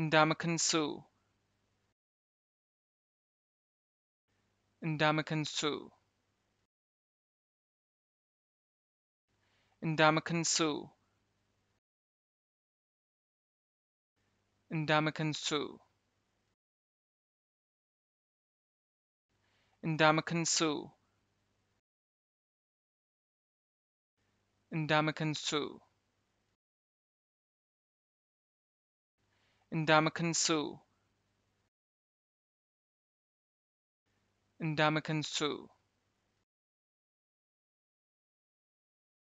Indamakan sioux Indamakan sioux Indamakan sioux Indamakan sioux Indamakan sioux Indomitian-Sioux. Indamakan Sue. Indamakan Sue.